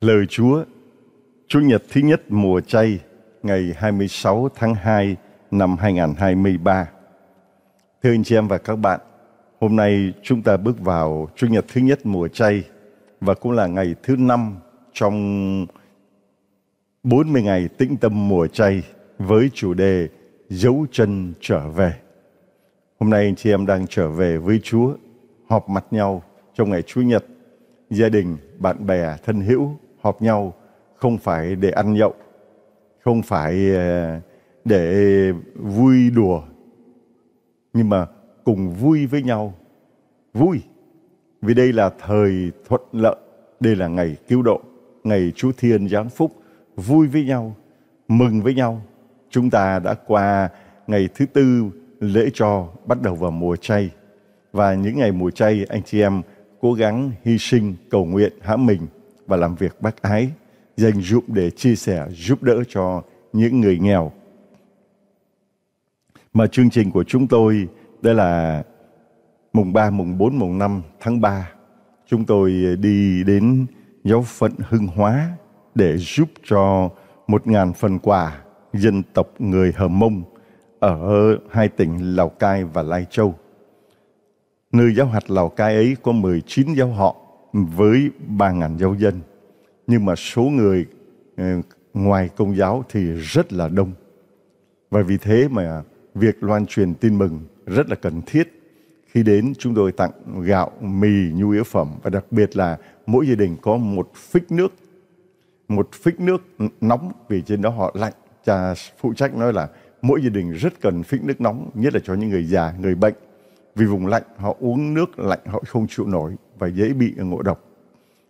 Lời Chúa, Chủ nhật thứ nhất mùa chay, ngày 26 tháng 2 năm 2023. Thưa anh chị em và các bạn, hôm nay chúng ta bước vào Chủ nhật thứ nhất mùa chay và cũng là ngày thứ năm trong 40 ngày tĩnh tâm mùa chay với chủ đề Dấu chân trở về. Hôm nay anh chị em đang trở về với Chúa, họp mặt nhau trong ngày Chủ nhật gia đình, bạn bè, thân hữu họp nhau không phải để ăn nhậu, không phải ờ, để vui đùa, nhưng mà cùng vui với nhau, vui. Vì đây là thời thuận lợi, đây là ngày cứu độ, ngày Chúa Thiên giáng phúc, vui với nhau, mừng với nhau. Chúng ta đã qua ngày thứ tư lễ trò bắt đầu vào mùa chay. Và những ngày mùa chay, anh chị em cố gắng hy sinh, cầu nguyện, hãm mình – và làm việc bác ái, dành dụng để chia sẻ, giúp đỡ cho những người nghèo. Mà chương trình của chúng tôi, đây là mùng 3, mùng 4, mùng 5 tháng 3, chúng tôi đi đến giáo phận Hưng Hóa để giúp cho một ngàn phần quà dân tộc người Hờ Mông ở hai tỉnh Lào Cai và Lai Châu. Nơi giáo hạt Lào Cai ấy có 19 giáo họ với 3.000 giáo dân nhưng mà số người ờ, ngoài công giáo thì rất là đông. Và vì thế mà việc loan truyền tin mừng rất là cần thiết. Khi đến chúng tôi tặng gạo, mì, nhu yếu phẩm và đặc biệt là mỗi gia đình có một phích nước. Một phích nước nóng vì trên đó họ lạnh. Cha phụ trách nói là mỗi gia đình rất cần phích nước nóng, nhất là cho những người già, người bệnh. Vì vùng lạnh họ uống nước lạnh họ không chịu nổi và dễ bị ngộ độc.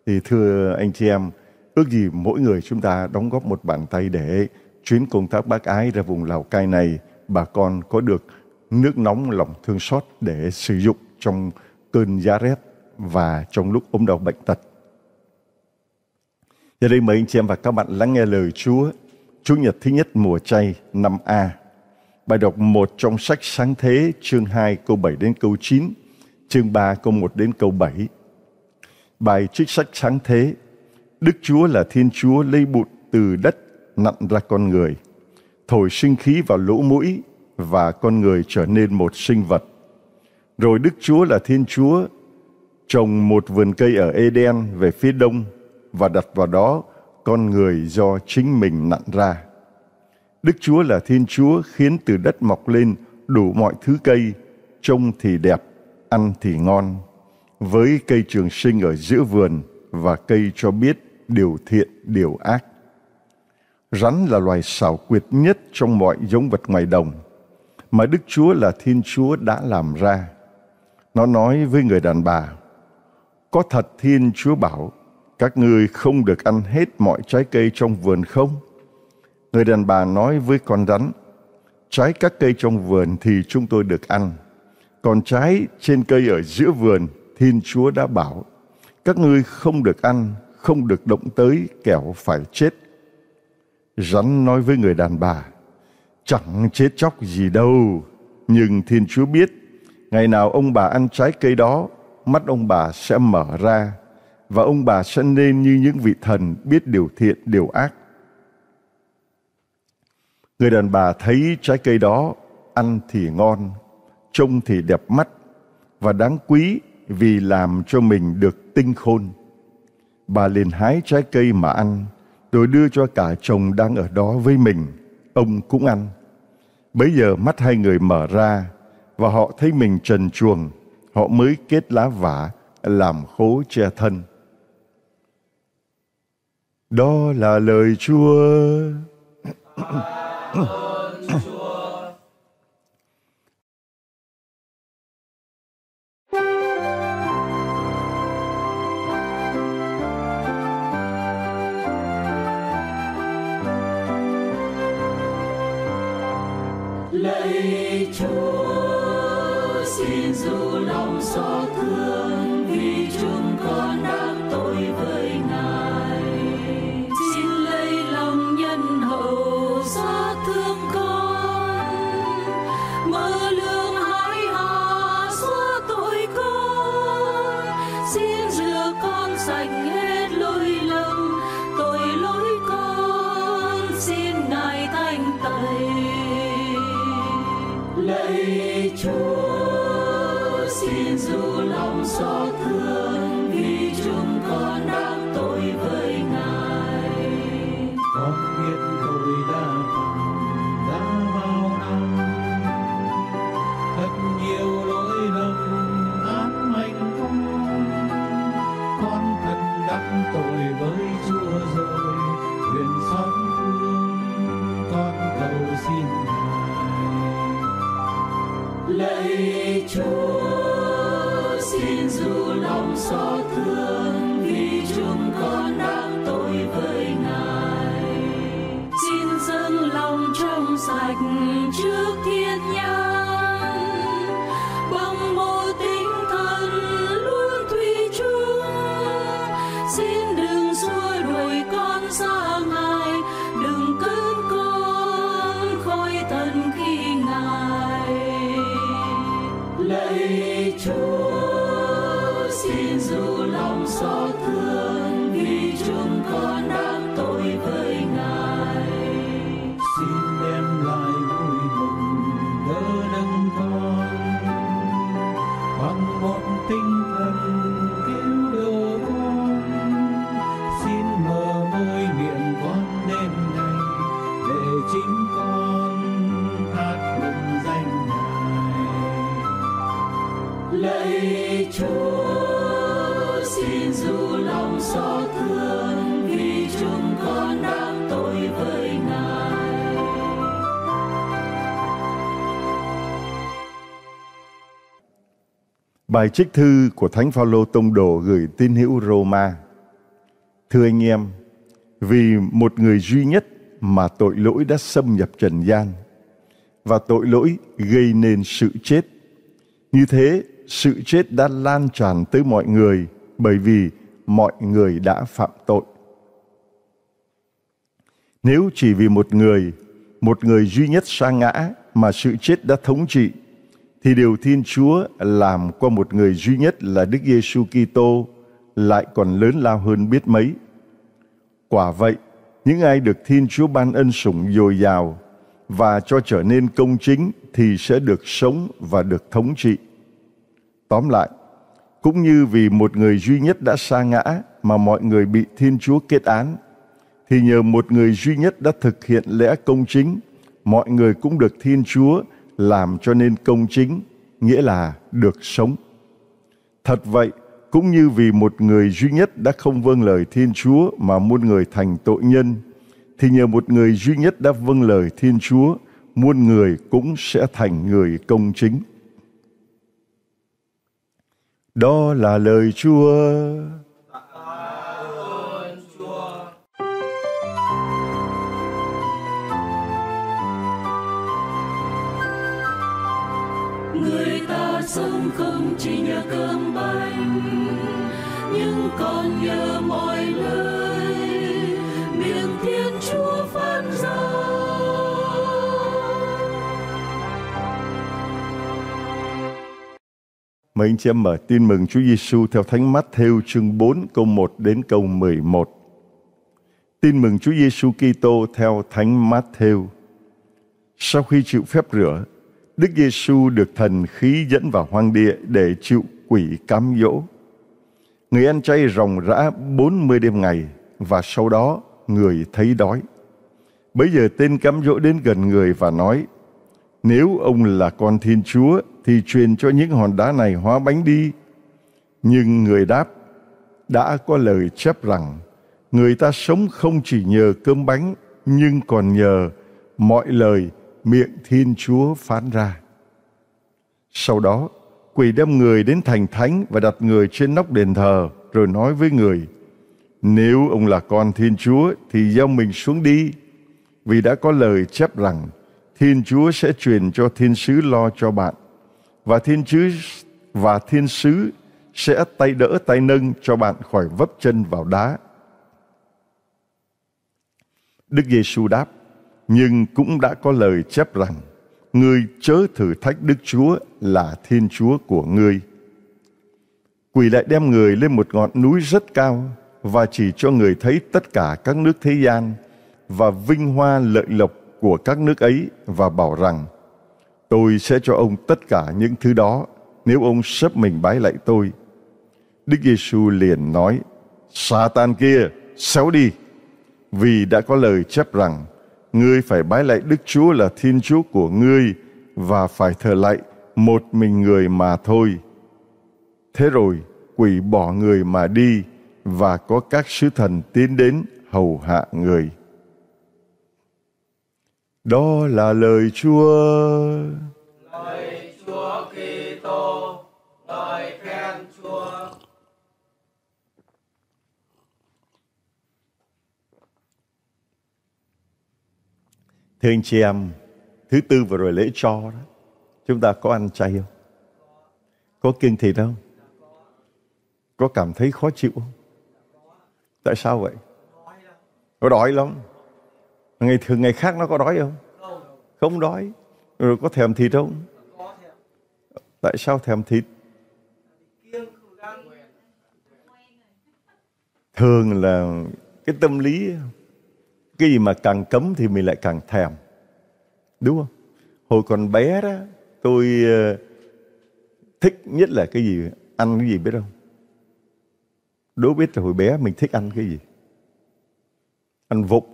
Thì thưa anh chị em, Ước gì mỗi người chúng ta đóng góp một bàn tay để chuyến công tác bác ái ra vùng Lào Cai này, bà con có được nước nóng lòng thương xót để sử dụng trong cơn giá rét và trong lúc ốm đau bệnh tật. Giờ đây mời anh chị em và các bạn lắng nghe lời Chúa, chủ Nhật thứ nhất mùa chay năm A. Bài đọc một trong sách Sáng Thế chương 2 câu 7 đến câu 9, chương 3 câu 1 đến câu 7. Bài trích sách Sáng Thế Đức Chúa là Thiên Chúa lấy bụt từ đất nặn ra con người, thổi sinh khí vào lỗ mũi và con người trở nên một sinh vật. Rồi Đức Chúa là Thiên Chúa trồng một vườn cây ở Eden về phía đông và đặt vào đó con người do chính mình nặn ra. Đức Chúa là Thiên Chúa khiến từ đất mọc lên đủ mọi thứ cây, trông thì đẹp, ăn thì ngon, với cây trường sinh ở giữa vườn và cây cho biết điều thiện, điều ác. Rắn là loài xảo quyệt nhất trong mọi giống vật ngoài đồng mà Đức Chúa là Thiên Chúa đã làm ra. Nó nói với người đàn bà, Có thật Thiên Chúa bảo, các ngươi không được ăn hết mọi trái cây trong vườn không? Người đàn bà nói với con rắn, Trái các cây trong vườn thì chúng tôi được ăn, còn trái trên cây ở giữa vườn Thiên Chúa đã bảo, các ngươi không được ăn, không được động tới kẻo phải chết. Rắn nói với người đàn bà, chẳng chết chóc gì đâu, nhưng Thiên Chúa biết, ngày nào ông bà ăn trái cây đó, mắt ông bà sẽ mở ra, và ông bà sẽ nên như những vị thần biết điều thiện, điều ác. Người đàn bà thấy trái cây đó, ăn thì ngon, trông thì đẹp mắt, và đáng quý vì làm cho mình được tinh khôn. Bà liền hái trái cây mà ăn, rồi đưa cho cả chồng đang ở đó với mình. Ông cũng ăn. Bấy giờ mắt hai người mở ra, và họ thấy mình trần chuồng. Họ mới kết lá vả, làm khố che thân. Đó là lời Chúa. Bài trích thư của Thánh Phaolô tông đồ gửi tín hữu Roma. Thưa anh em, vì một người duy nhất mà tội lỗi đã xâm nhập trần gian và tội lỗi gây nên sự chết. Như thế, sự chết đã lan tràn tới mọi người bởi vì mọi người đã phạm tội. Nếu chỉ vì một người, một người duy nhất sa ngã mà sự chết đã thống trị thì điều Thiên Chúa làm qua một người duy nhất là Đức Giêsu Kitô lại còn lớn lao hơn biết mấy. Quả vậy, những ai được Thiên Chúa ban ân sủng dồi dào và cho trở nên công chính thì sẽ được sống và được thống trị. Tóm lại, cũng như vì một người duy nhất đã sa ngã mà mọi người bị Thiên Chúa kết án, thì nhờ một người duy nhất đã thực hiện lẽ công chính, mọi người cũng được Thiên Chúa làm cho nên công chính, nghĩa là được sống. Thật vậy, cũng như vì một người duy nhất đã không vâng lời Thiên Chúa mà muôn người thành tội nhân, thì nhờ một người duy nhất đã vâng lời Thiên Chúa, muôn người cũng sẽ thành người công chính. Đó là lời Chúa. sống không chỉ nhờ cơm bánh nhưng còn nhờ mọi lời miệng thiên chúa phán ra Mấy anh chị em mở tin mừng Chúa Giêsu theo Thánh Matthew chương 4 câu 1 đến câu 11. Tin mừng Chúa Giêsu Kitô theo Thánh Matthew. Sau khi chịu phép rửa, Đức Giêsu được thần khí dẫn vào hoang địa để chịu quỷ cám dỗ. Người ăn chay ròng rã 40 đêm ngày và sau đó người thấy đói. Bây giờ tên cám dỗ đến gần người và nói, nếu ông là con Thiên Chúa thì truyền cho những hòn đá này hóa bánh đi. Nhưng người đáp, đã có lời chép rằng, người ta sống không chỉ nhờ cơm bánh nhưng còn nhờ mọi lời miệng Thiên Chúa phán ra. Sau đó, quỷ đem người đến thành thánh và đặt người trên nóc đền thờ, rồi nói với người, Nếu ông là con Thiên Chúa thì giao mình xuống đi, vì đã có lời chép rằng, Thiên Chúa sẽ truyền cho thiên sứ lo cho bạn, và thiên sứ và thiên sứ sẽ tay đỡ tay nâng cho bạn khỏi vấp chân vào đá. Đức Giêsu đáp: nhưng cũng đã có lời chép rằng ngươi chớ thử thách Đức Chúa là Thiên Chúa của ngươi. Quỷ lại đem người lên một ngọn núi rất cao và chỉ cho người thấy tất cả các nước thế gian và vinh hoa lợi lộc của các nước ấy và bảo rằng tôi sẽ cho ông tất cả những thứ đó nếu ông sắp mình bái lại tôi. Đức Giêsu liền nói: Satan kia, xéo đi, vì đã có lời chép rằng ngươi phải bái lạy Đức Chúa là Thiên Chúa của ngươi và phải thờ lạy một mình người mà thôi. Thế rồi quỷ bỏ người mà đi và có các sứ thần tiến đến hầu hạ người. Đó là lời Chúa. Lời Thưa anh chị em, thứ tư vừa rồi lễ cho đó, chúng ta có ăn chay không? Có kiêng thịt không? Có cảm thấy khó chịu không? Tại sao vậy? Có đói lắm. Ngày thường ngày khác nó có đói không? Không đói. Rồi có thèm thịt không? Tại sao thèm thịt? Thường là cái tâm lý cái gì mà càng cấm thì mình lại càng thèm. Đúng không? Hồi còn bé đó, tôi ờ, thích nhất là cái gì? Ăn cái gì biết không? Đố biết là hồi bé mình thích ăn cái gì? Ăn vụng.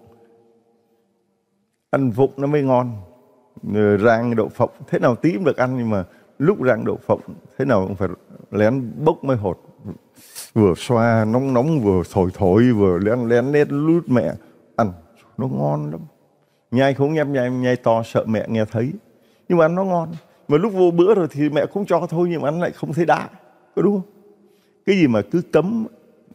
Ăn vụng nó mới ngon. Ờ, rang đậu phộng, thế nào tím được ăn nhưng mà lúc rang đậu phộng thế nào cũng phải lén bốc mới hột vừa xoa nóng nóng vừa thổi thổi vừa lén lén nét lút mẹ nó ngon lắm nhai không em nhai nhai to sợ mẹ nghe thấy nhưng mà ăn nó ngon mà lúc vô bữa rồi thì mẹ cũng cho thôi nhưng mà ăn lại không thấy đã có đúng không cái gì mà cứ cấm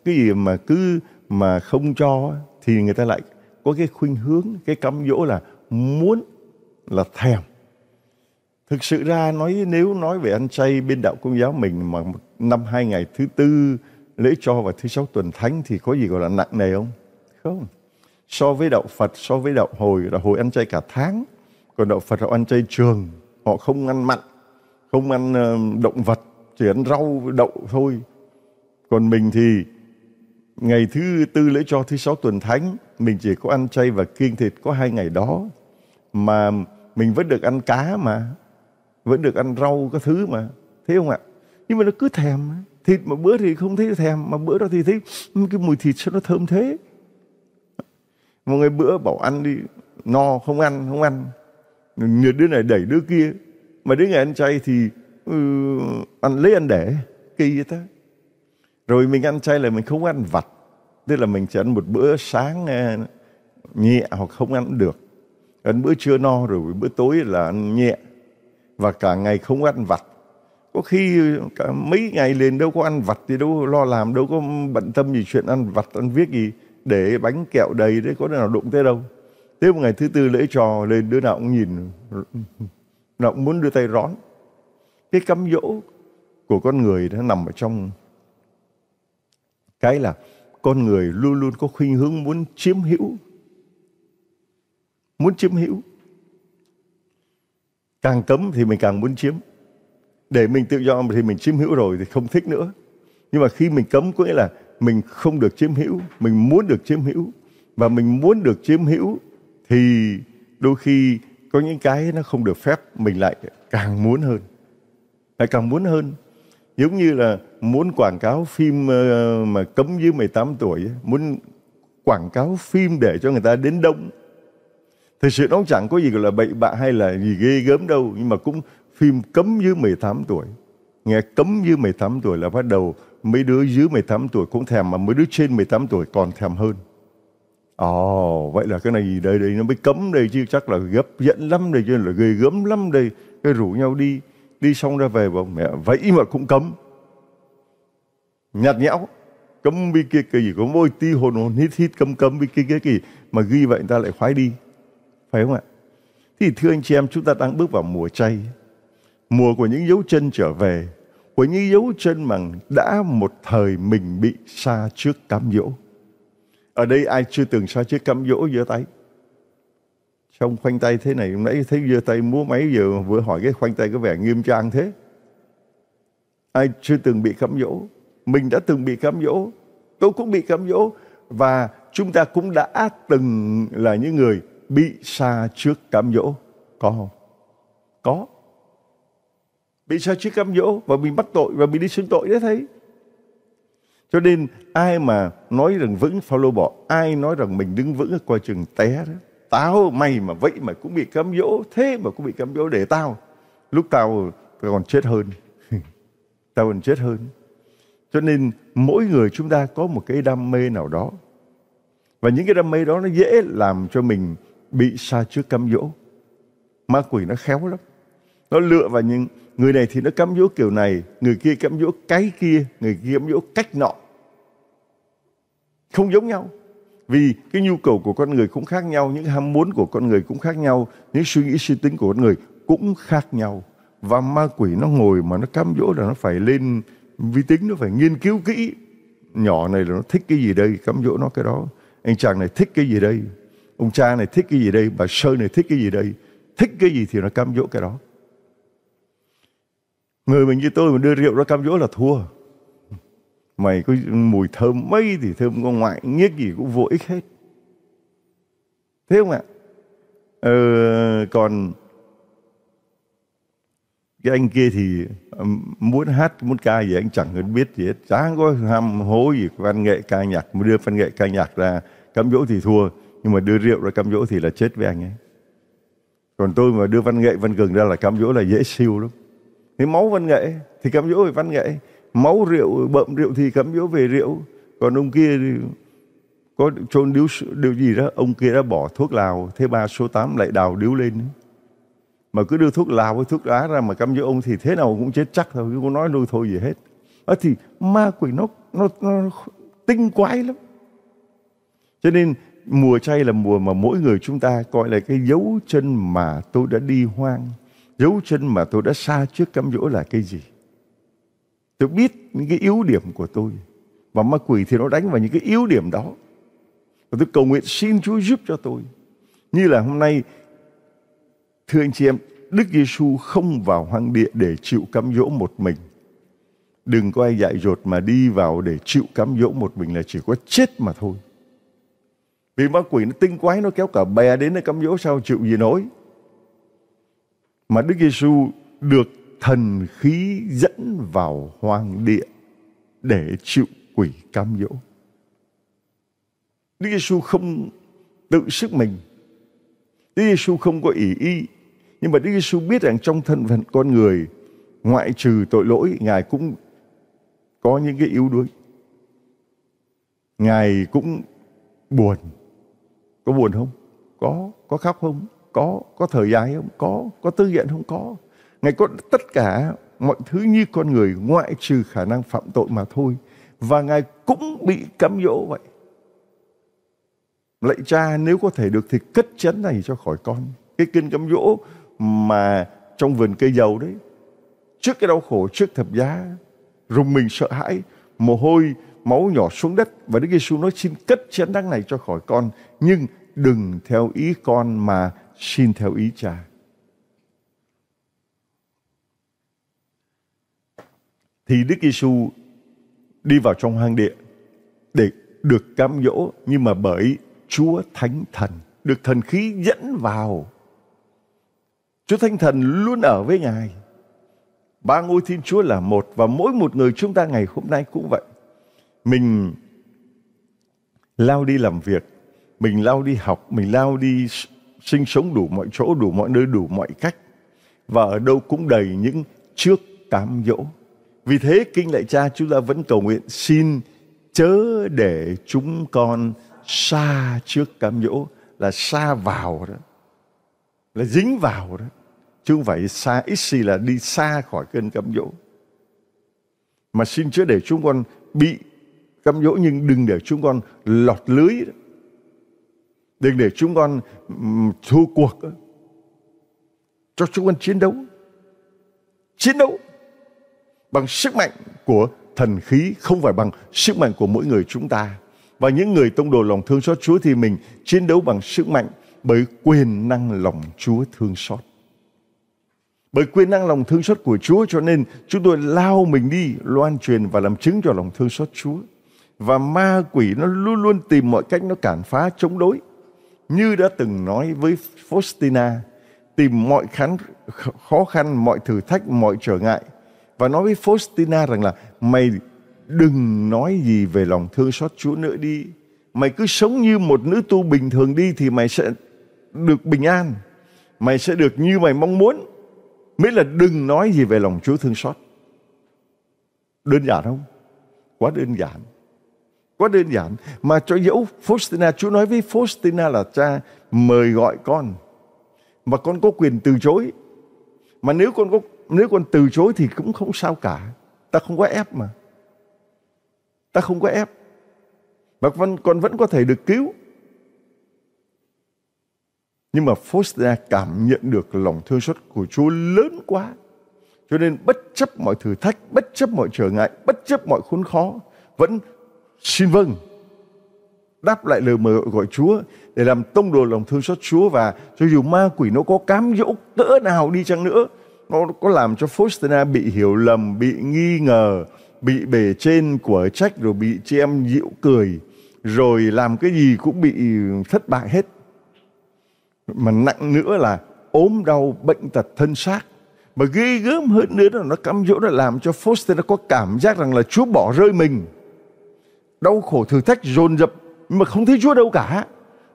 cái gì mà cứ mà không cho thì người ta lại có cái khuynh hướng cái cấm dỗ là muốn là thèm thực sự ra nói nếu nói về ăn chay bên đạo công giáo mình mà năm hai ngày thứ tư lễ cho và thứ sáu tuần thánh thì có gì gọi là nặng nề không không so với đạo Phật so với đạo hồi là hồi ăn chay cả tháng còn đạo Phật họ ăn chay trường họ không ăn mặn không ăn ờ, động vật chỉ ăn rau đậu thôi còn mình thì ngày thứ tư lễ cho thứ sáu tuần thánh mình chỉ có ăn chay và kiêng thịt có hai ngày đó mà mình vẫn được ăn cá mà vẫn được ăn rau các thứ mà thế không ạ nhưng mà nó cứ thèm thịt mà bữa thì không thấy thèm mà bữa đó thì thấy cái mùi thịt sao nó thơm thế một người bữa bảo ăn đi, no không ăn, không ăn. nhiệt đứa này đẩy đứa kia. Mà đứa này ăn chay thì ừ, ăn lấy ăn để, kỳ vậy ta. Rồi mình ăn chay là mình không ăn vặt. Tức là mình chỉ ăn một bữa sáng à, nhẹ hoặc không ăn được. Ăn bữa trưa no rồi bữa tối là ăn nhẹ. Và cả ngày không ăn vặt có khi cả mấy ngày liền đâu có ăn vặt thì đâu lo làm đâu có bận tâm gì chuyện ăn vặt ăn viết gì để bánh kẹo đầy đấy có đứa nào đụng tới đâu tới một ngày thứ tư lễ trò lên đứa nào cũng nhìn nào cũng muốn đưa tay rón cái cấm dỗ của con người nó nằm ở trong cái là con người luôn luôn có khuynh hướng muốn chiếm hữu muốn chiếm hữu càng cấm thì mình càng muốn chiếm để mình tự do thì mình chiếm hữu rồi thì không thích nữa nhưng mà khi mình cấm có nghĩa là mình không được chiếm hữu mình muốn được chiếm hữu và mình muốn được chiếm hữu thì đôi khi có những cái nó không được phép mình lại càng muốn hơn lại càng muốn hơn giống như là muốn quảng cáo phim ờ, mà cấm dưới 18 tuổi muốn quảng cáo phim để cho người ta đến đông thực sự nó chẳng có gì gọi là bậy bạ hay là gì ghê gớm đâu nhưng mà cũng phim cấm dưới 18 tuổi nghe cấm dưới 18 tuổi là bắt đầu mấy đứa dưới 18 tuổi cũng thèm mà mấy đứa trên 18 tuổi còn thèm hơn. Ồ, oh, vậy là cái này đây đây nó mới cấm đây chứ chắc là gấp giận lắm đây chứ là ghê gớm lắm đây. Cái rủ nhau đi, đi xong ra về bảo mẹ vậy mà cũng cấm. Nhạt nhẽo, cấm bi kia cái gì có môi ti hồn hồn hít hít cấm cấm bi kia cái gì mà ghi vậy người ta lại khoái đi. Phải không ạ? Thì thưa anh chị em chúng ta đang bước vào mùa chay. Mùa của những dấu chân trở về của những dấu chân màn đã một thời mình bị xa trước cám dỗ. Ở đây ai chưa từng xa trước cám dỗ giơ tay. trong khoanh tay thế này, nãy thấy giơ tay múa máy giờ vừa hỏi cái khoanh tay có vẻ nghiêm trang thế. Ai chưa từng bị cám dỗ? Mình đã từng bị cám dỗ. Tôi cũng bị cám dỗ. Và chúng ta cũng đã từng là những người bị xa trước cám dỗ. Có không? Có bị sao chứ cám dỗ và bị bắt tội và bị đi xưng tội đấy thấy cho nên ai mà nói rằng vững Phaolô bỏ ai nói rằng mình đứng vững qua chừng té đó tao mày mà vậy mà cũng bị cám dỗ thế mà cũng bị cám dỗ để tao lúc tao, tao còn chết hơn tao còn chết hơn cho nên mỗi người chúng ta có một cái đam mê nào đó và những cái đam mê đó nó dễ làm cho mình bị xa trước cám dỗ ma quỷ nó khéo lắm nó lựa vào những Người này thì nó cám dỗ kiểu này, người kia cám dỗ cái kia, người kia cám dỗ cách nọ. Không giống nhau. Vì cái nhu cầu của con người cũng khác nhau, những ham muốn của con người cũng khác nhau, những suy nghĩ suy tính của con người cũng khác nhau. Và ma quỷ nó ngồi mà nó cám dỗ là nó phải lên vi tính, nó phải nghiên cứu kỹ. Nhỏ này là nó thích cái gì đây, cám dỗ nó cái đó. Anh chàng này thích cái gì đây, ông cha này thích cái gì đây, bà sơ này thích cái gì đây. Thích cái gì thì nó cám dỗ cái đó. Người mình như tôi mà đưa rượu ra cam dỗ là thua. Mày có mùi thơm mấy thì thơm con ngoại nghiếc gì cũng vô ích hết. Thế không ạ? Ờ, còn cái anh kia thì ờ, muốn hát muốn ca gì anh chẳng cần biết gì hết chẳng có ham hố gì văn nghệ ca nhạc mà đưa văn nghệ ca nhạc ra cắm dỗ thì thua nhưng mà đưa rượu ra cắm dỗ thì là chết với anh ấy còn tôi mà đưa văn nghệ văn cường ra là cắm dỗ là dễ siêu lắm thì máu văn nghệ thì cấm dỗ về văn nghệ máu rượu bậm rượu thì cấm dỗ về rượu còn ông kia thì có trôn điếu điều gì đó ông kia đã bỏ thuốc lào thế ba số 8 lại đào điếu lên mà cứ đưa thuốc lào với thuốc lá ra mà cấm dỗ ông thì thế nào cũng chết chắc thôi cứ nói đôi thôi gì hết đó thì ma quỷ nó, nó nó tinh quái lắm cho nên mùa chay là mùa mà mỗi người chúng ta coi là cái dấu chân mà tôi đã đi hoang dấu chân mà tôi đã xa trước cám dỗ là cái gì tôi biết những cái yếu điểm của tôi và ma quỷ thì nó đánh vào những cái yếu điểm đó và tôi cầu nguyện xin Chúa giúp cho tôi như là hôm nay thưa anh chị em Đức Giêsu không vào hoang địa để chịu cám dỗ một mình đừng có ai dại dột mà đi vào để chịu cám dỗ một mình là chỉ có chết mà thôi vì ma quỷ nó tinh quái nó kéo cả bè đến để cám dỗ sao chịu gì nổi mà Đức Giêsu được thần khí dẫn vào hoang địa để chịu quỷ cam dỗ. Đức Giêsu không tự sức mình. Đức Giêsu không có ý y, nhưng mà Đức Giêsu biết rằng trong thân phận con người ngoại trừ tội lỗi ngài cũng có những cái yếu đuối. Ngài cũng buồn. Có buồn không? Có, có khóc không? có có thời gian không có có tư diện không có ngài có tất cả mọi thứ như con người ngoại trừ khả năng phạm tội mà thôi và ngài cũng bị cấm dỗ vậy lạy cha nếu có thể được thì cất chén này cho khỏi con cái kinh cấm dỗ mà trong vườn cây dầu đấy trước cái đau khổ trước thập giá rùng mình sợ hãi mồ hôi máu nhỏ xuống đất và Đức Giêsu nói xin cất chén đắng này cho khỏi con nhưng đừng theo ý con mà xin theo ý cha. Thì Đức Giêsu đi vào trong hang địa để được cám dỗ nhưng mà bởi Chúa Thánh Thần được thần khí dẫn vào. Chúa Thánh Thần luôn ở với Ngài. Ba ngôi Thiên Chúa là một và mỗi một người chúng ta ngày hôm nay cũng vậy. Mình lao đi làm việc, mình lao đi học, mình lao đi sinh sống đủ mọi chỗ, đủ mọi nơi, đủ mọi cách. Và ở đâu cũng đầy những trước cám dỗ. Vì thế Kinh Lạy Cha chúng ta vẫn cầu nguyện xin chớ để chúng con xa trước cám dỗ là xa vào đó là dính vào đó chứ không phải xa ít gì là đi xa khỏi cơn cám dỗ mà xin chớ để chúng con bị cám dỗ nhưng đừng để chúng con lọt lưới đó. Đừng để chúng con thua cuộc. Cho chúng con chiến đấu. Chiến đấu bằng sức mạnh của thần khí không phải bằng sức mạnh của mỗi người chúng ta. Và những người tông đồ lòng thương xót Chúa thì mình chiến đấu bằng sức mạnh bởi quyền năng lòng Chúa thương xót. Bởi quyền năng lòng thương xót của Chúa cho nên chúng tôi lao mình đi loan truyền và làm chứng cho lòng thương xót Chúa. Và ma quỷ nó luôn luôn tìm mọi cách nó cản phá chống đối như đã từng nói với Faustina, tìm mọi khán, khó khăn, mọi thử thách, mọi trở ngại và nói với Faustina rằng là mày đừng nói gì về lòng thương xót Chúa nữa đi. Mày cứ sống như một nữ tu bình thường đi thì mày sẽ được bình an. Mày sẽ được như mày mong muốn. Miễn là đừng nói gì về lòng Chúa thương xót. Đơn giản không? Quá đơn giản quá đơn giản mà cho dẫu Faustina Chúa nói với Faustina là cha mời gọi con mà con có quyền từ chối mà nếu con có nếu con từ chối thì cũng không sao cả ta không có ép mà ta không có ép mà con, con vẫn có thể được cứu nhưng mà Faustina cảm nhận được lòng thương xót của Chúa lớn quá cho nên bất chấp mọi thử thách bất chấp mọi trở ngại bất chấp mọi khốn khó vẫn xin vâng đáp lại lời mời gọi Chúa để làm tông đồ lòng thương xót Chúa và cho dù ma quỷ nó có cám dỗ cỡ nào đi chăng nữa nó có làm cho Faustina bị hiểu lầm, bị nghi ngờ, bị bể trên của trách rồi bị chị em dịu cười rồi làm cái gì cũng bị thất bại hết mà nặng nữa là ốm đau bệnh tật thân xác mà ghê gớm hơn nữa là nó cám dỗ là làm cho Foster có cảm giác rằng là Chúa bỏ rơi mình đau khổ thử thách dồn dập mà không thấy Chúa đâu cả.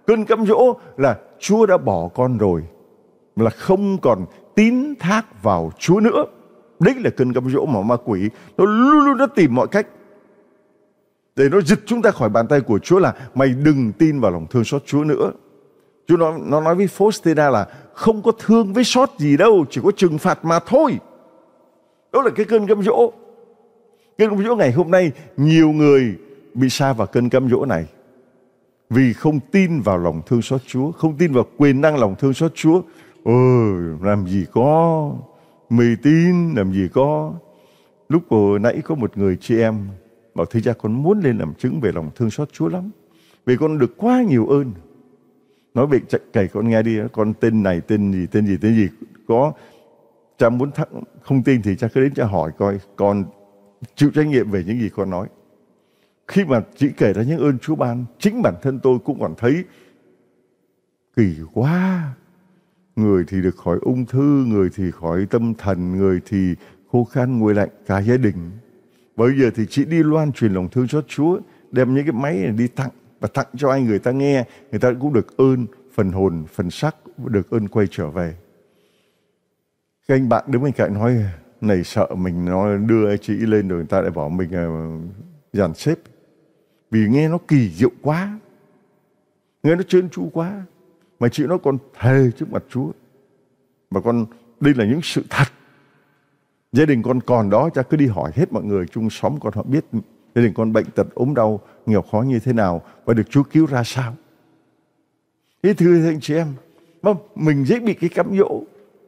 Cơn cám dỗ là Chúa đã bỏ con rồi, là không còn tín thác vào Chúa nữa. Đấy là cơn cám dỗ mà ma quỷ nó luôn luôn nó tìm mọi cách để nó giật chúng ta khỏi bàn tay của Chúa là mày đừng tin vào lòng thương xót Chúa nữa. Chúa nói nó nói với Faustina là không có thương với xót gì đâu, chỉ có trừng phạt mà thôi. Đó là cái cơn cám dỗ. Cơn cám dỗ ngày hôm nay nhiều người bị sa vào cơn cám dỗ này vì không tin vào lòng thương xót Chúa, không tin vào quyền năng lòng thương xót Chúa. Ôi, làm gì có, mì tin, làm gì có. Lúc vừa nãy có một người chị em bảo thế ra con muốn lên làm chứng về lòng thương xót Chúa lắm. Vì con được quá nhiều ơn. Nói về chạy cày con nghe đi, con tên này, tên gì, tên gì, tên gì. Có, cha muốn thắc, không tin thì cha cứ đến cha hỏi coi con chịu trách nhiệm về những gì con nói khi mà chỉ kể ra những ơn Chúa ban, chính bản thân tôi cũng còn thấy kỳ quá. Người thì được khỏi ung thư, người thì khỏi tâm thần, người thì khô khan nguội lạnh cả gia đình. Bây giờ thì chị đi loan truyền lòng thương cho Chúa, đem những cái máy này đi tặng và tặng cho ai người ta nghe, người ta cũng được ơn phần hồn, phần sắc được ơn quay trở về. Cái anh bạn đứng bên cạnh nói này sợ mình nó đưa chị lên rồi người ta lại bỏ mình ờ, dàn xếp vì nghe nó kỳ diệu quá Nghe nó trơn tru quá Mà chị nó còn thề trước mặt Chúa Mà con Đây là những sự thật Gia đình con còn đó Cha cứ đi hỏi hết mọi người chung xóm con họ biết Gia đình con bệnh tật ốm đau Nghèo khó như thế nào Và được Chúa cứu ra sao Thế thưa anh chị em Mình dễ bị cái cám dỗ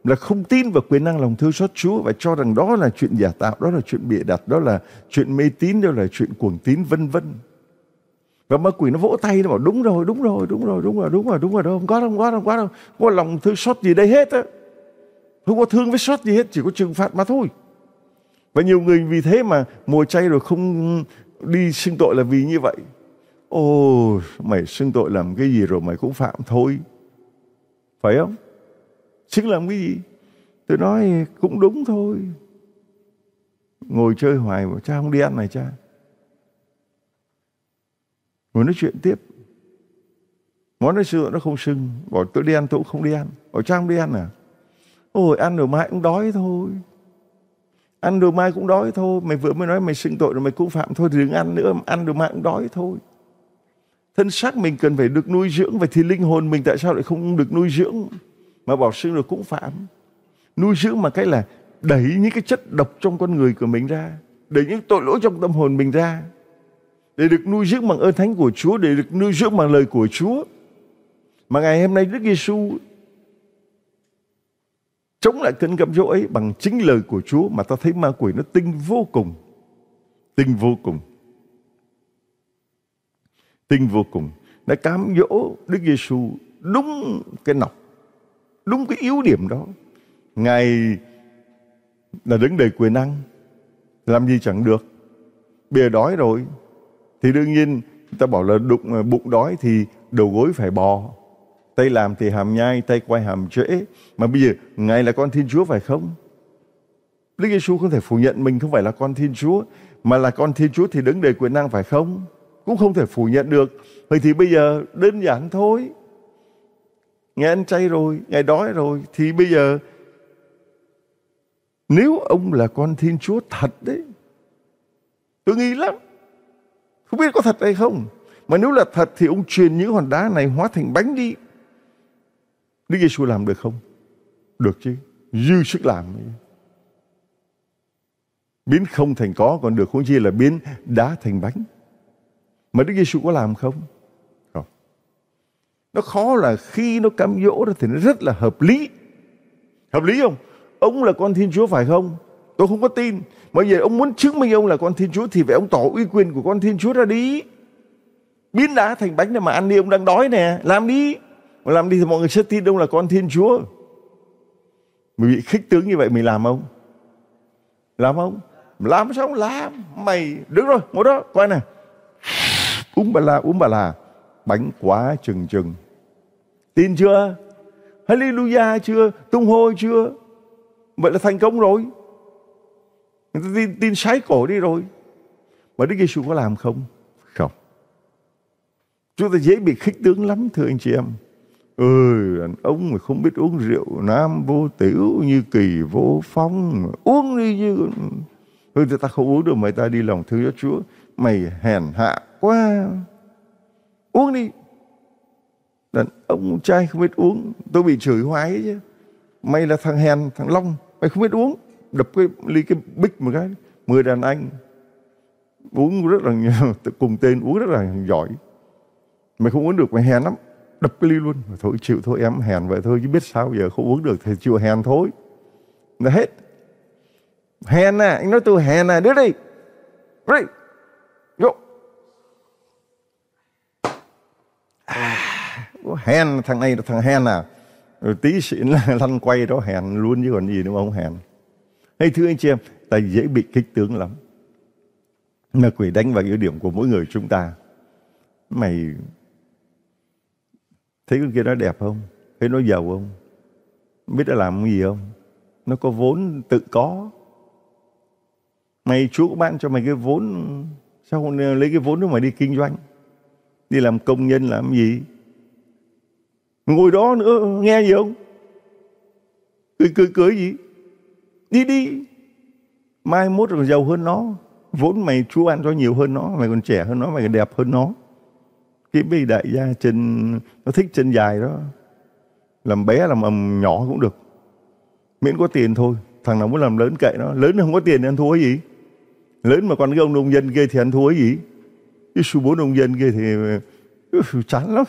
là không tin vào quyền năng lòng thương xót Chúa và cho rằng đó là chuyện giả tạo, đó là chuyện bịa đặt, đó là chuyện mê tín, đó là chuyện cuồng tín vân vân và ma quỷ nó vỗ tay nó bảo đúng rồi đúng rồi đúng rồi đúng rồi đúng rồi đúng rồi đâu không có đâu không có đâu không đâu không có lòng thương xót gì đây hết á không có thương với xót gì hết chỉ có trừng phạt mà thôi và nhiều người vì thế mà mồi chay rồi không đi xưng tội là vì như vậy ồ mày xưng tội làm cái gì rồi mày cũng phạm thôi phải không xưng làm cái gì tôi nói cũng đúng thôi ngồi chơi hoài mà cha không đi ăn này cha Ngồi nói chuyện tiếp. Món nó sữa nó không sưng. Bảo tôi đi ăn tôi cũng không đi ăn. Bảo Trang đi ăn à? Ôi ăn rồi mai cũng đói thôi. Ăn rồi mai cũng đói thôi. Mày vừa mới nói mày xưng tội rồi mày cũng phạm thôi. Thì đừng ăn nữa. Ăn rồi mai cũng đói thôi. Thân xác mình cần phải được nuôi dưỡng. Vậy thì linh hồn mình tại sao lại không được nuôi dưỡng? Mà bảo xưng rồi cũng phạm. Nuôi dưỡng mà cái là đẩy những cái chất độc trong con người của mình ra. Đẩy những tội lỗi trong tâm hồn mình ra để được nuôi dưỡng bằng ơn thánh của Chúa, để được nuôi dưỡng bằng lời của Chúa. Mà ngày hôm nay Đức Giêsu chống lại cơn cám dỗ ấy bằng chính lời của Chúa mà ta thấy ma quỷ nó tinh vô cùng. Tinh vô cùng. Tinh vô cùng. Nó cám dỗ Đức Giêsu đúng cái nọc, đúng cái yếu điểm đó. Ngài là đứng đầy quyền năng, làm gì chẳng được. Bìa đói rồi, thì đương nhiên ta bảo là đụng ờ, bụng đói thì đầu gối phải bò tay làm thì hàm nhai tay quay hàm trễ mà bây giờ ngài là con thiên chúa phải không đức giêsu không thể phủ nhận mình không phải là con thiên chúa mà là con thiên chúa thì đứng đầy quyền năng phải không cũng không thể phủ nhận được vậy thì bây giờ đơn giản thôi ngài ăn chay rồi ngài đói rồi thì bây giờ nếu ông là con thiên chúa thật đấy tôi nghĩ lắm không biết có thật hay không. Mà nếu là thật thì ông truyền những hòn đá này hóa thành bánh đi. Đức Giêsu làm được không? Được chứ. Dư sức làm. Biến không thành có còn được không chi là biến đá thành bánh. Mà Đức Giêsu có làm không? Không. Nó khó là khi nó cám dỗ đó thì nó rất là hợp lý. Hợp lý không? Ông là con Thiên Chúa phải không? Tôi không có tin. Bây giờ ông muốn chứng minh ông là con Thiên Chúa thì phải ông tỏ uy quyền của con Thiên Chúa ra đi. Biến đá thành bánh này mà ăn đi, ông đang đói nè, làm đi. Mà làm đi thì mọi người sẽ tin ông là con Thiên Chúa. Mình bị khích tướng như vậy mình làm không? Làm không? Làm sao? Làm. Mày, đứng rồi, ngồi đó, coi nè. uống bà la uống bà la Bánh quá chừng chừng. Tin chưa? Hallelujah chưa? Tung hô chưa? Vậy là thành công rồi. Người ta tin, tin sái cổ đi rồi. Mà Đức Giêsu có làm không? Không. Chúng ta dễ bị khích tướng lắm thưa anh chị em. Ừ, ông mà không biết uống rượu, nam vô tiểu như kỳ vô phong, uống đi như... Ừ, ta không uống được, mày ta đi lòng thương cho Chúa. Mày hèn hạ quá. Uống đi. Đàn ông trai không biết uống, tôi bị chửi hoái chứ. Mày là thằng hèn, thằng long, mày không biết uống đập cái ly cái bích một cái mười đàn anh uống rất là cùng tên uống rất là giỏi mày không uống được mày hèn lắm đập cái ly luôn mà thôi chịu thôi em hèn vậy thôi chứ biết sao giờ không uống được thì chịu hèn thôi là hết hèn à anh nói tôi hèn à đứa đi đi vô à, hèn thằng này là thằng hèn à rồi tí xịn là lăn quay đó hèn luôn chứ còn gì nữa ông hèn hay thưa anh chị em ta dễ bị kích tướng lắm là quỷ đánh vào yếu điểm của mỗi người chúng ta mày thấy con kia nó đẹp không thấy nó giàu không biết nó làm cái gì không nó có vốn tự có mày chú cũng ban cho mày cái vốn sao không lấy cái vốn đó mà đi kinh doanh đi làm công nhân làm gì ngồi đó nữa nghe gì không cười cười cười gì đi đi mai mốt còn giàu hơn nó vốn mày chú ăn cho nhiều hơn nó mày còn trẻ hơn nó mày còn đẹp hơn nó cái mấy đại gia chân nó thích chân dài đó làm bé làm ầm nhỏ cũng được miễn có tiền thôi thằng nào muốn làm lớn kệ nó lớn không có tiền thì ăn thua gì lớn mà còn cái ông nông dân kia thì ăn thua gì cái số bốn nông dân kia thì chán lắm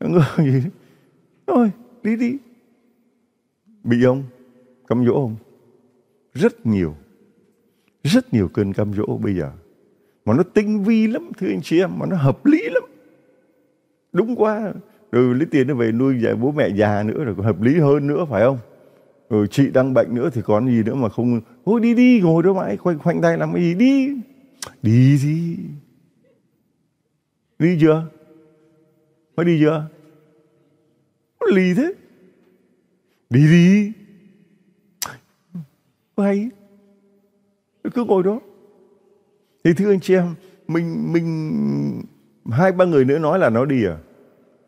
người gì thôi đi đi bị ông cám dỗ không? Rất nhiều. Rất nhiều cơn cám dỗ bây giờ. Mà nó tinh vi lắm thưa anh chị em. Mà nó hợp lý lắm. Đúng quá. Rồi lấy tiền nó về nuôi dạy bố mẹ già nữa rồi hợp lý hơn nữa phải không? Rồi chị đang bệnh nữa thì còn gì nữa mà không... Thôi đi đi ngồi đó mãi khoanh khoanh tay làm cái gì đi. Đi gì Đi chưa? Mới đi chưa? Nó lì thế. Đi đi hay cứ ngồi đó thì thưa anh chị em mình mình hai ba người nữa nói là nó đi à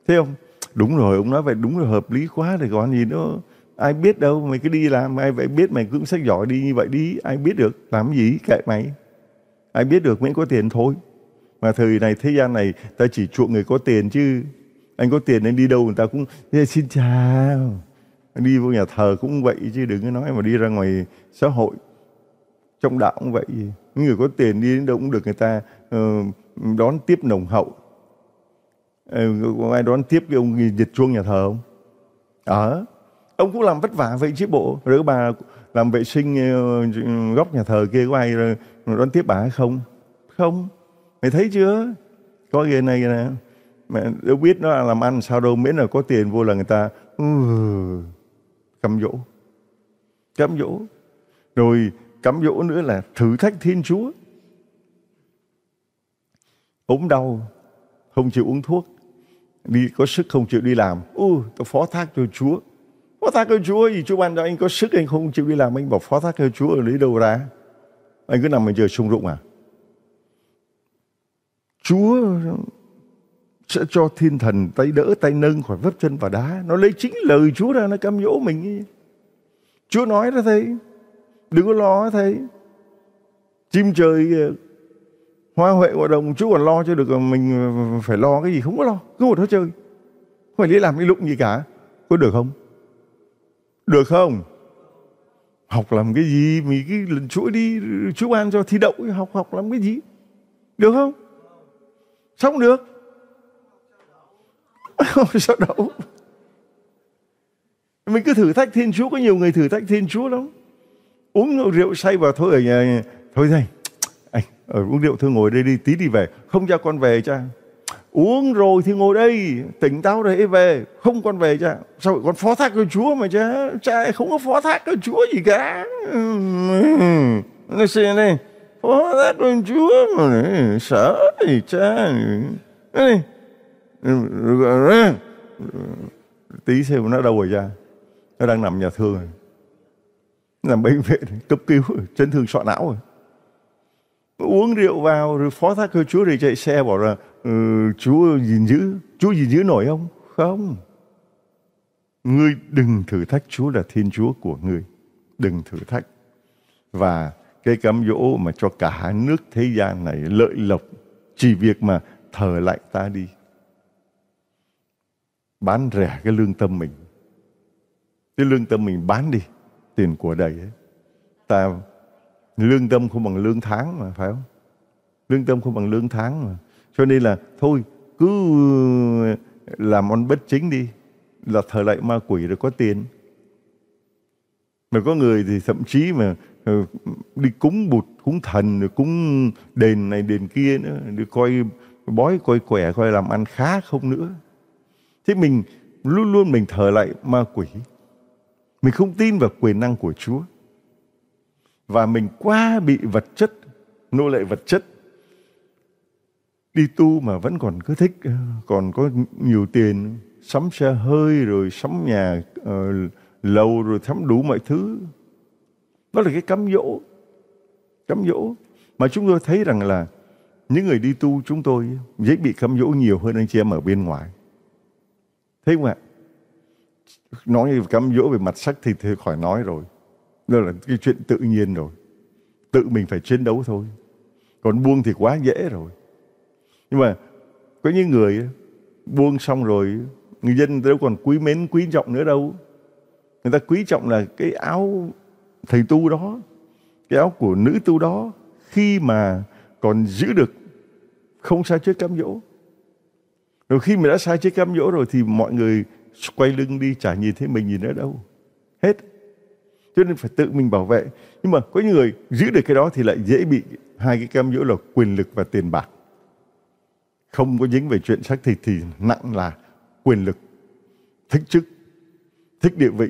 thế không đúng rồi ông nói vậy đúng rồi hợp lý quá rồi còn gì nữa ai biết đâu mày cứ đi làm ai vậy biết mày cứ sách giỏi đi như vậy đi ai biết được làm gì kệ mày ai biết được miễn có tiền thôi mà thời này thế gian này ta chỉ chuộng người có tiền chứ anh có tiền anh đi đâu người ta cũng xin chào đi vô nhà thờ cũng vậy chứ đừng có nói mà đi ra ngoài xã hội trong đạo cũng vậy những người có tiền đi đến đâu cũng được người ta uh, đón tiếp nồng hậu uh, có ai đón tiếp cái ông dịch chuông nhà thờ không ở ờ, à, ông cũng làm vất vả vậy chứ bộ rồi bà làm vệ sinh uh, góc nhà thờ kia có ai đón tiếp bà hay không không mày thấy chưa có cái này nè mà đâu biết nó làm ăn sao đâu miễn là có tiền vô là người ta uh, cám dỗ cám dỗ rồi cám dỗ nữa là thử thách thiên chúa ốm đau không chịu uống thuốc đi có sức không chịu đi làm u tôi phó thác cho chúa phó thác cho chúa gì chúa ban cho anh có sức anh không chịu đi làm anh bảo phó thác cho chúa ở lấy đâu ra anh cứ nằm mình chờ sung rụng à chúa sẽ cho thiên thần tay đỡ tay nâng khỏi vấp chân vào đá nó lấy chính lời Chúa ra nó cam dỗ mình Chúa nói ra thầy đừng có lo thầy chim trời ờ, hoa huệ quả đồng Chúa còn lo cho được mình ờ, phải lo cái gì không có lo cứ một thôi chơi không phải đi làm cái lụng gì cả có được không được không học làm cái gì mình cái lần chuỗi đi Chúa ban cho thi đậu học học làm cái gì được không sống được sao đâu mình cứ thử thách thiên chúa có nhiều người thử thách thiên chúa lắm uống rượu say vào thôi ở ờ, nhà ờ, thôi thầy anh ở ờ, uống rượu thôi ngồi đây đi tí đi về không cho con về cha uống rồi thì ngồi đây tỉnh táo để về không con về cha sao con phó thác cho chúa mà cha cha không có phó thác cho chúa gì cả nó xin đây phó thác cho chúa mà sợ gì cha này tí xíu nó đâu rồi ra nó đang nằm nhà thương rồi nằm bệnh viện cấp cứu chấn thương sọ não rồi uống rượu vào rồi phó thác cho chúa thì chạy xe bảo là ừ, chúa gìn giữ chúa gìn giữ nổi không không ngươi đừng thử thách chúa là thiên chúa của ngươi đừng thử thách và cái cám dỗ mà cho cả nước thế gian này lợi lộc chỉ việc mà thờ lại ta đi bán rẻ cái lương tâm mình cái lương tâm mình bán đi tiền của đầy ấy ta lương tâm không bằng lương tháng mà phải không lương tâm không bằng lương tháng mà cho nên là thôi cứ làm ăn bất chính đi là thờ lại ma quỷ rồi có tiền mà có người thì thậm chí mà ờ, đi cúng bụt cúng thần rồi cúng đền này đền kia nữa đi coi bói coi quẻ coi làm ăn khá không nữa Thế mình luôn luôn mình thờ lại ma quỷ. Mình không tin vào quyền năng của Chúa. Và mình quá bị vật chất, nô lệ vật chất. Đi tu mà vẫn còn cứ thích, ờ, còn có nhiều tiền, sắm xe hơi rồi sắm nhà uh, lầu rồi sắm đủ mọi thứ. Đó là cái cám dỗ. Cám dỗ. Mà chúng tôi thấy rằng là những người đi tu chúng tôi dễ bị cám dỗ nhiều hơn anh chị em ở bên ngoài. Thế không ạ? Nói như cám dỗ về mặt sắc thì thì khỏi nói rồi. Đó là cái chuyện tự nhiên rồi. Tự mình phải chiến đấu thôi. Còn buông thì quá dễ rồi. Nhưng mà có những người buông xong rồi người dân đâu còn quý mến quý trọng nữa đâu người ta quý trọng là cái áo thầy tu đó cái áo của nữ tu đó khi mà còn giữ được không xa trước cám dỗ rồi khi mình đã sai chế cám dỗ rồi thì mọi người quay lưng đi chả nhìn thấy mình nhìn ở đâu hết cho nên phải tự mình bảo vệ nhưng mà có những người giữ được cái đó thì lại dễ bị hai cái cám dỗ là quyền lực và tiền bạc không có dính về chuyện xác thịt thì nặng là quyền lực thích chức thích địa vị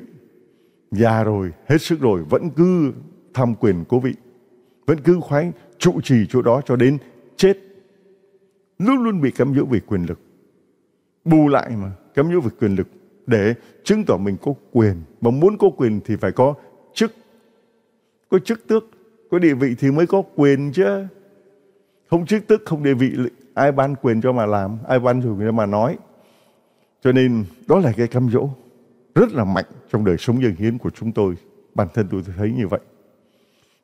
già rồi hết sức rồi vẫn cứ tham quyền cố vị vẫn cứ khoái trụ trì chỗ đó cho đến chết luôn luôn bị cám dỗ về quyền lực bù lại mà cấm hữu về quyền lực để chứng tỏ mình có quyền mà muốn có quyền thì phải có chức có chức tước có địa vị thì mới có quyền chứ không chức tước không địa vị ai ban quyền cho mà làm ai ban quyền cho mà nói cho nên đó là cái cam dỗ rất là mạnh trong đời sống dân hiến của chúng tôi bản thân tôi thấy như vậy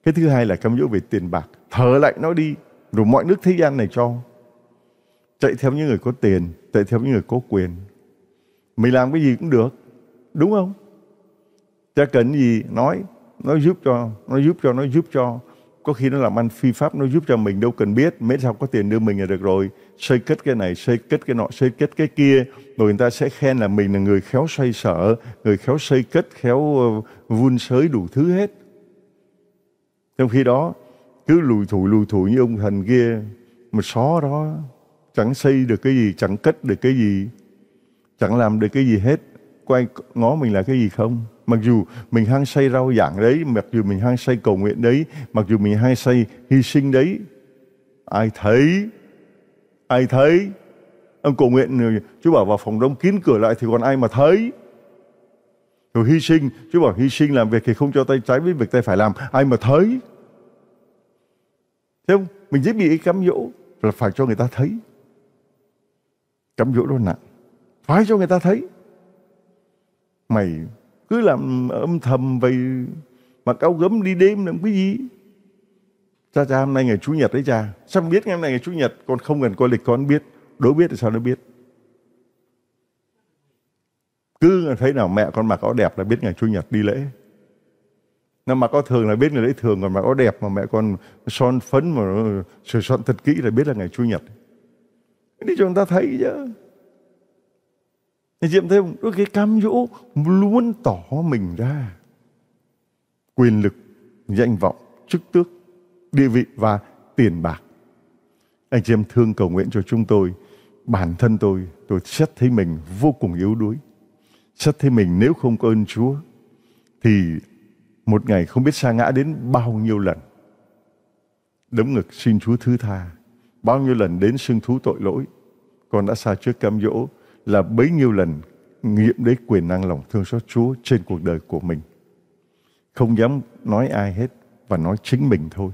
cái thứ hai là cam dỗ về tiền bạc thở lại nó đi rồi mọi nước thế gian này cho chạy theo những người có tiền chạy theo những người có quyền mình làm cái gì cũng được đúng không cha cần gì nói nó giúp cho nó giúp cho nó giúp cho có khi nó làm ăn phi pháp nó giúp cho mình đâu cần biết miễn sao có tiền đưa mình là được rồi xây kết cái này xây kết cái nọ xây kết cái kia rồi người ta sẽ khen là mình là người khéo xoay sở người khéo xây kết khéo ờ, vun sới đủ thứ hết trong khi đó cứ lùi thủi lùi thủi như ông thần kia mà xó đó chẳng xây được cái gì, chẳng cất được cái gì, chẳng làm được cái gì hết. Quay ngó mình là cái gì không? Mặc dù mình hăng xây rau giảng đấy, mặc dù mình hăng xây cầu nguyện đấy, mặc dù mình hăng xây hy sinh đấy. Ai thấy? Ai thấy? Ông cầu nguyện, chú bảo vào phòng đông kín cửa lại thì còn ai mà thấy? Rồi hy sinh, chú bảo hy sinh làm việc thì không cho tay trái với việc tay phải làm, ai mà thấy? Thế không? Mình dễ bị cám dỗ là phải cho người ta thấy cám vũ đó nặng phải cho người ta thấy mày cứ làm âm thầm vậy mà cao gấm đi đêm làm cái gì cha cha hôm nay ngày chủ nhật đấy cha sao biết ngày hôm nay ngày chủ nhật con không cần coi lịch con biết đố biết thì sao nó biết cứ thấy nào mẹ con mặc áo đẹp là biết ngày chủ nhật đi lễ nó mặc áo thường là biết ngày lễ thường còn mặc áo đẹp mà mẹ con son phấn mà ờ, sửa soạn thật kỹ là biết là ngày chủ nhật để cho người ta thấy chứ anh chị em thấy không? Đôi cái cám dỗ luôn tỏ mình ra. Quyền lực, danh vọng, chức tước, địa vị và tiền bạc. Anh chị em thương cầu nguyện cho chúng tôi. Bản thân tôi, tôi xét thấy mình vô cùng yếu đuối. Xét thấy mình nếu không có ơn Chúa, thì một ngày không biết sa ngã đến bao nhiêu lần. Đấm ngực xin Chúa thứ tha bao nhiêu lần đến xưng thú tội lỗi, con đã xa trước cám dỗ là bấy nhiêu lần nghiệm đến quyền năng lòng thương xót Chúa trên cuộc đời của mình. Không dám nói ai hết và nói chính mình thôi.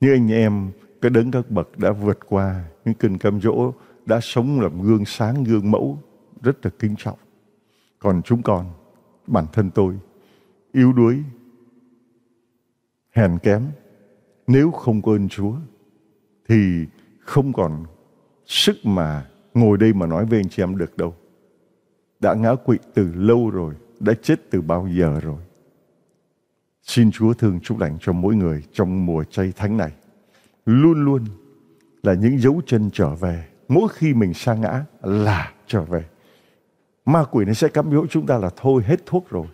Như anh em, cái đấng các bậc đã vượt qua những cơn cam dỗ, đã sống làm gương sáng, gương mẫu, rất là kính trọng. Còn chúng con, bản thân tôi, yếu đuối, hèn kém, nếu không có ơn Chúa, thì không còn sức mà ngồi đây mà nói với anh chị em được đâu. Đã ngã quỵ từ lâu rồi, đã chết từ bao giờ rồi. Xin Chúa thương chúc lành cho mỗi người trong mùa chay thánh này. Luôn luôn là những dấu chân trở về. Mỗi khi mình sa ngã là trở về. Ma quỷ nó sẽ cám dỗ chúng ta là thôi hết thuốc rồi.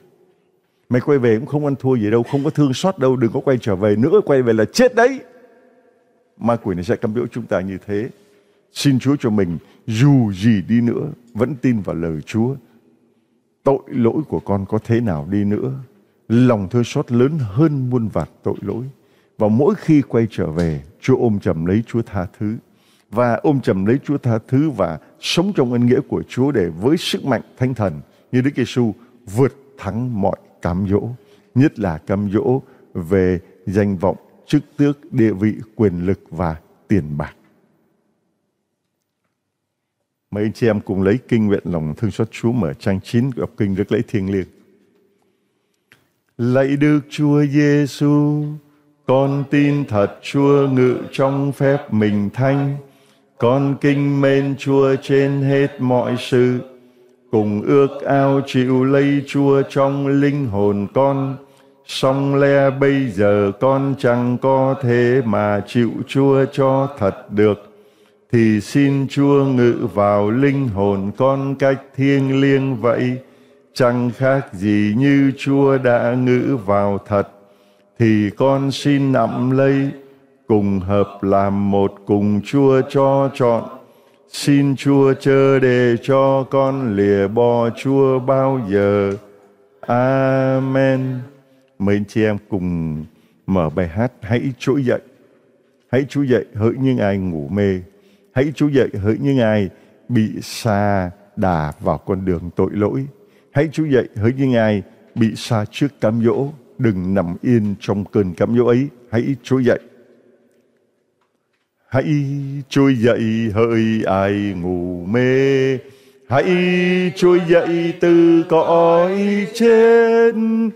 Mày quay về cũng không ăn thua gì đâu, không có thương xót đâu, đừng có quay trở về nữa, quay về là chết đấy ma quỷ này sẽ cám dỗ chúng ta như thế. Xin Chúa cho mình dù gì đi nữa vẫn tin vào lời Chúa. Tội lỗi của con có thế nào đi nữa, lòng thương xót lớn hơn muôn vạt tội lỗi. Và mỗi khi quay trở về, Chúa ôm chầm lấy Chúa tha thứ và ôm chầm lấy Chúa tha thứ và sống trong ân nghĩa của Chúa để với sức mạnh thanh thần như Đức Giêsu vượt thắng mọi cám dỗ, nhất là cám dỗ về danh vọng chức tước, địa vị, quyền lực và tiền bạc. Mấy anh chị em cùng lấy kinh nguyện lòng thương xót Chúa mở trang 9 của kinh Đức Lễ Thiêng Liêng. Lạy Đức Chúa Giêsu, con tin thật Chúa ngự trong phép mình thanh, con kinh mến Chúa trên hết mọi sự, cùng ước ao chịu lấy Chúa trong linh hồn con, xong le bây giờ con chẳng có thế mà chịu chúa cho thật được thì xin chúa ngự vào linh hồn con cách thiêng liêng vậy chẳng khác gì như chúa đã ngự vào thật thì con xin nắm lấy cùng hợp làm một cùng chúa cho chọn xin chúa chớ để cho con lìa bỏ chúa bao giờ amen Mời anh chị em cùng mở bài hát Hãy trỗi dậy. Hãy trỗi dậy hỡi những ai ngủ mê. Hãy trỗi dậy hỡi những ai bị xa đà vào con đường tội lỗi. Hãy trỗi dậy hỡi những ai bị xa trước cám dỗ. Đừng nằm yên trong cơn cám dỗ ấy. Hãy trỗi dậy. Hãy trôi dậy hỡi ai ngủ mê Hãy trôi dậy từ cõi trên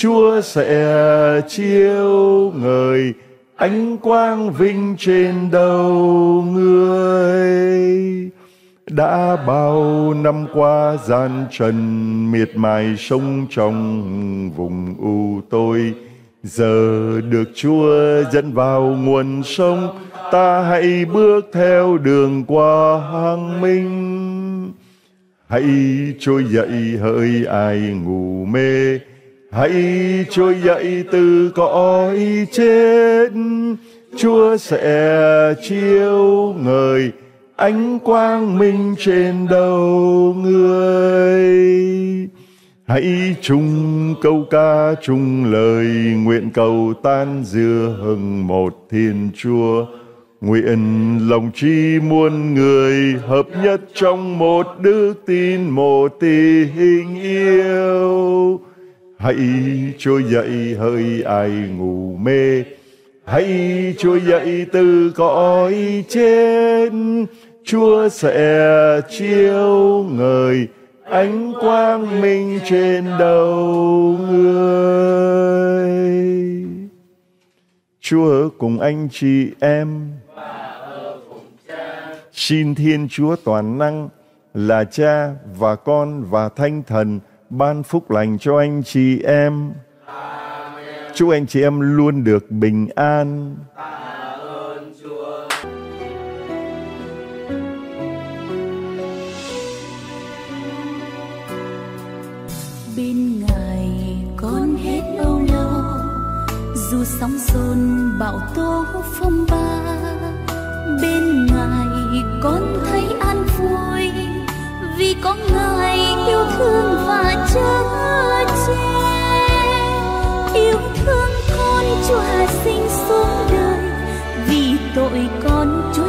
Chúa sẽ chiêu người ánh quang vinh trên đầu người đã bao năm qua gian trần miệt mài sống trong vùng u tôi giờ được chúa dẫn vào nguồn sông ta hãy bước theo đường qua quang minh hãy trôi dậy hỡi ai ngủ mê hãy trôi dậy từ cõi chết chúa sẽ chiếu người ánh quang minh trên đầu người hãy chung câu ca chung lời nguyện cầu tan dưa hừng một thiên chúa Nguyện lòng chi muôn người hợp nhất trong một đức tin một tình yêu. Hãy chúa dậy hơi ai ngủ mê Hãy chúa dậy từ cõi trên, Chúa sẽ chiếu ngời ánh quang minh trên đầu người. Chúa cùng anh chị em. Xin Thiên Chúa toàn năng là Cha và Con và Thanh Thần ban phúc lành cho anh chị em. Chúc anh chị em luôn được bình an. Bên Ngài con hết âu lo, dù sóng dồn bão tố phong ba. Bên Ngài con thấy an vui, vì có ngài yêu thương và chở che yêu thương con chúa sinh xuống đời vì tội con chúa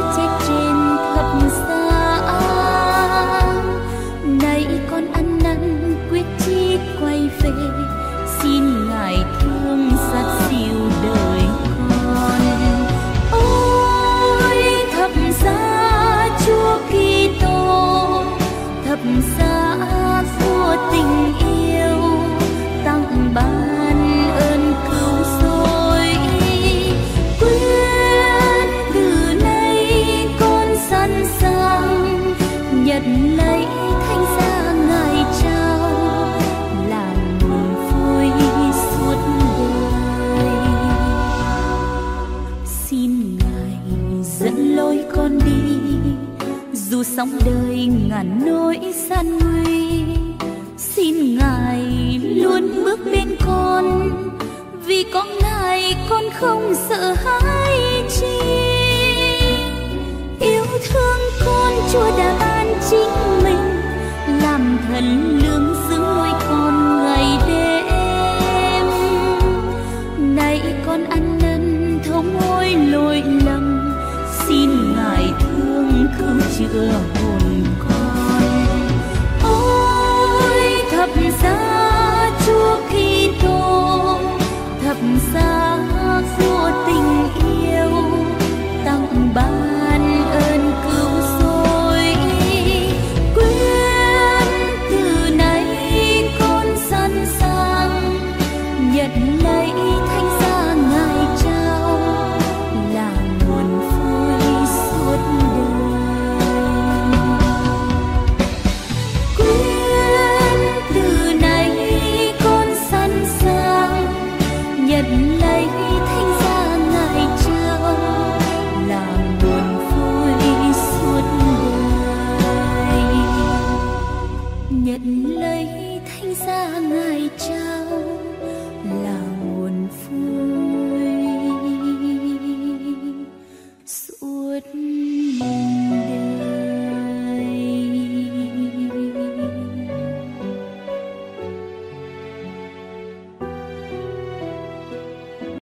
không sợ hãi chi yêu thương con chúa đã ban chính mình làm thần